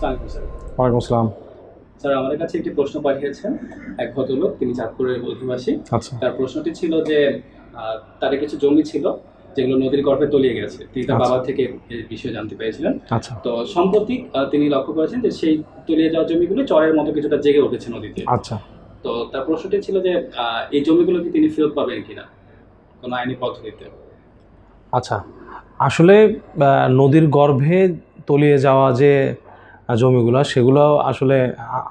ওয়ালাইকুম আসসালাম স্যার আমাদের কাছে একটি প্রশ্ন পাঠিয়েছেন এক ভদ্রলোক তিনি চাঁদপুরের অধিবাসী আচ্ছা। তার প্রশ্নটি ছিল যে তার কিছু জমি ছিল যেগুলো নদীর গর্ভে তলিয়ে গেছে তিনি তার আচ্ছা। বাবা থেকে এই বিষয়ে জানতে পেরেছিলেন আচ্ছা। তো সম্প্রতি তিনি লক্ষ্য করেছেন যে সেই তলিয়ে যাওয়া জমিগুলো চরের মতো কিছুটা জেগে উঠেছে নদীতে আচ্ছা তো তার প্রশ্নটি ছিল যে এই জমিগুলো কি তিনি ফেরত পাবেন কিনা কোনো আইনি পদ্ধতিতে আচ্ছা আসলে নদীর গর্ভে তলিয়ে যাওয়া যে জমিগুলো সেগুলো আসলে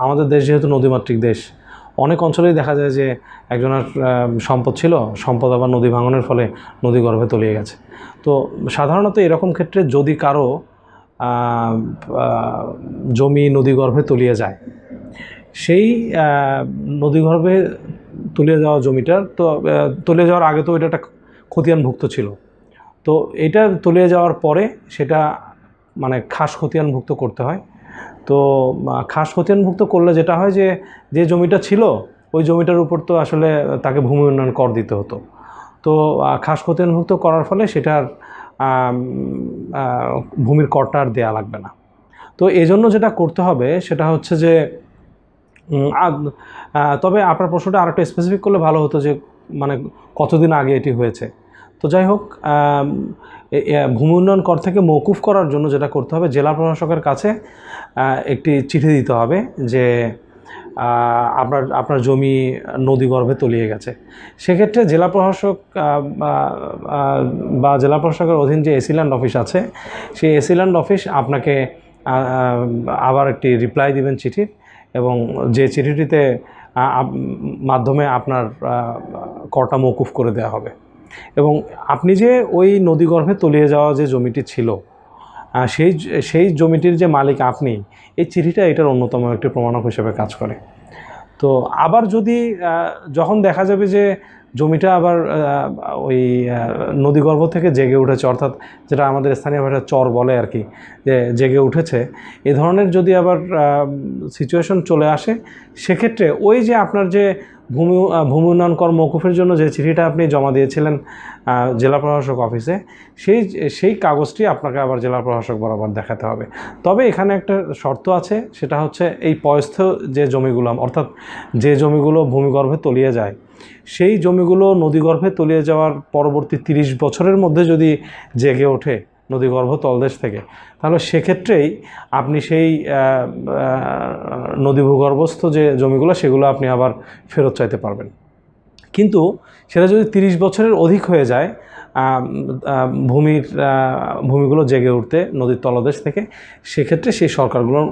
আমাদের দেশ যেহেতু নদীমাতৃক দেশ অনেক অঞ্চলেই দেখা যায় যে একজনের সম্পদ ছিল সম্পদ আবার নদী ভাঙনের ফলে নদী গর্ভে তলিয়ে গেছে তো সাধারণত এরকম ক্ষেত্রে যদি কারো জমি নদী গর্ভে তলিয়ে যায় সেই নদী গর্ভে তলিয়ে যাওয়া জমিটার তো তলিয়ে যাওয়ার আগে তো এটা একটা খতিয়ানভুক্ত ছিল তো এটা তলিয়ে যাওয়ার পরে সেটা মানে খাস খতিয়ানভুক্ত করতে হয় তো খাস খতিয়ানভুক্ত করলে যেটা হয় যে যে জমিটা ছিল ওই জমিটার উপর তো আসলে তাকে ভূমি উন্নয়ন কর দিতে হতো তো খাস খতিয়ানভুক্ত করার ফলে সেটার ভূমির করটা আর দেয়া লাগবে না তো এজন্য যেটা করতে হবে সেটা হচ্ছে যে তবে আপনার প্রশ্নটা আরেকটা স্পেসিফিক করলে ভালো হতো যে মানে কতদিন আগে এটি হয়েছে তো যাই হোক ভূমি উন্নয়ন কর থেকে মৌকুফ করার জন্য যেটা করতে হবে জেলা প্রশাসকের কাছে একটি চিঠি দিতে হবে যে আপনার আপনার জমি নদীগর্ভে তলিয়ে গেছে সেক্ষেত্রে জেলা প্রশাসক বা জেলা প্রশাসকের অধীন যে এসিল্যান্ড অফিস আছে সেই এসিল্যান্ড অফিস আপনাকে আবার একটি রিপ্লাই দিবেন চিঠির এবং যে চিঠিটিতে মাধ্যমে আপনার কটা মৌকুফ করে দেওয়া হবে এবং আপনি যে ওই নদীগর্ভে তলিয়ে যাওয়া যে জমিটি ছিল সেই সেই জমিটির যে মালিক আপনি এই চিঠিটা এটার অন্যতম একটি প্রমাণক হিসেবে কাজ করে তো আবার যদি যখন দেখা যাবে যে জমিটা আবার ওই নদীগর্ভ থেকে জেগে উঠেছে অর্থাৎ যেটা আমাদের স্থানীয় ভাষায় চর বলে আর কি যে জেগে উঠেছে এ ধরনের যদি আবার সিচুয়েশন চলে আসে সেক্ষেত্রে ওই যে আপনার যে ভূমি ভূমি উন্নয়ন কর মৌকুফের জন্য যে চিঠিটা আপনি জমা দিয়েছিলেন জেলা প্রশাসক অফিসে সেই সেই কাগজটি আপনাকে আবার জেলা প্রশাসক বরাবর দেখাতে হবে তবে এখানে একটা শর্ত আছে সেটা হচ্ছে এই পয়স্থ যে জমিগুলো অর্থাৎ যে জমিগুলো ভূমিগর্ভে তলিয়ে যায় সেই জমিগুলো নদীগর্ভে তলিয়ে যাওয়ার পরবর্তী ৩০ বছরের মধ্যে যদি জেগে ওঠে নদীগর্ভ তলদেশ থেকে তাহলে সেক্ষেত্রেই আপনি সেই নদী ভূগর্ভস্থ যে জমিগুলো সেগুলো আপনি আবার ফেরত চাইতে পারবেন কিন্তু সেটা যদি ৩০ বছরের অধিক হয়ে যায় ভূমির ভূমিগুলো জেগে উঠতে নদীর তলদেশ থেকে সেক্ষেত্রে সেই সরকারগুলোর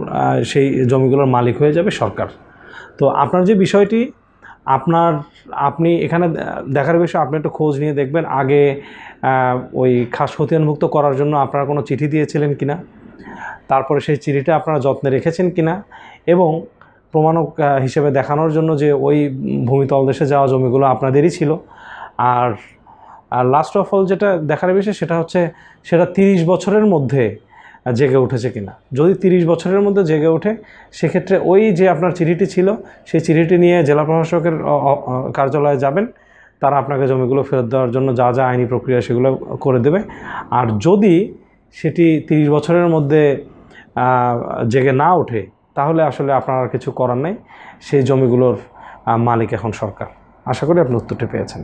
সেই জমিগুলোর মালিক হয়ে যাবে সরকার তো আপনার যে বিষয়টি আপনার আপনি এখানে দেখার বিষয়ে আপনি একটু খোঁজ নিয়ে দেখবেন আগে ওই খাস খতিয়ানভুক্ত করার জন্য আপনারা কোনো চিঠি দিয়েছিলেন কিনা তারপরে সেই চিঠিটা আপনারা যত্নে রেখেছেন কিনা এবং প্রমাণক হিসেবে দেখানোর জন্য যে ওই ভূমিতল দেশে যাওয়া জমিগুলো আপনাদেরই ছিল আর লাস্ট অফ অল যেটা দেখার বিষয়ে সেটা হচ্ছে সেটা তিরিশ বছরের মধ্যে জেগে উঠেছে কিনা যদি ৩০ বছরের মধ্যে জেগে ওঠে সেক্ষেত্রে ওই যে আপনার চিঠিটি ছিল সেই চিঠিটি নিয়ে জেলা প্রশাসকের কার্যালয়ে যাবেন তারা আপনাকে জমিগুলো ফেরত দেওয়ার জন্য যা যা আইনি প্রক্রিয়া সেগুলো করে দেবে আর যদি সেটি ৩০ বছরের মধ্যে জেগে না ওঠে তাহলে আসলে আপনার আর কিছু করার নেই সেই জমিগুলোর মালিক এখন সরকার আশা করি আপনি উত্তরটি পেয়েছেন